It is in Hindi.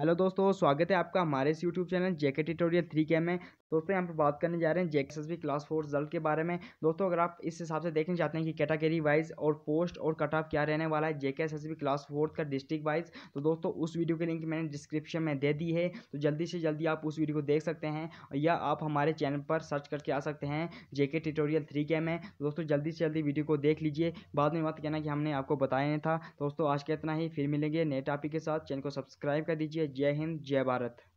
हेलो दोस्तों स्वागत है आपका हमारे इस YouTube channel JK tutorial three के में दोस्तों यहाँ पर बात करने जा रहे हैं जेके क्लास फोर रिजल्ट के बारे में दोस्तों अगर आप इस हिसाब से देखना चाहते हैं कि कैटागरी वाइज और पोस्ट और कट ऑफ क्या रहने वाला है जेके क्लास फोर्थ का डिस्ट्रिक्ट वाइज तो दोस्तों उस वीडियो की लिंक मैंने डिस्क्रिप्शन में दे दी है तो जल्दी से जल्दी आप उस वीडियो को देख सकते हैं या आप हमारे चैनल पर सर्च करके आ सकते हैं जेके ट्यूटोरियल थ्री के में दोस्तों जल्दी से जल्दी वीडियो को देख लीजिए बाद में बात कहना कि हमने आपको बताया नहीं था दोस्तों आज का इतना ही फिर मिलेंगे नए टॉपिक के साथ चैनल को सब्सक्राइब कर दीजिए जय हिंद जय भारत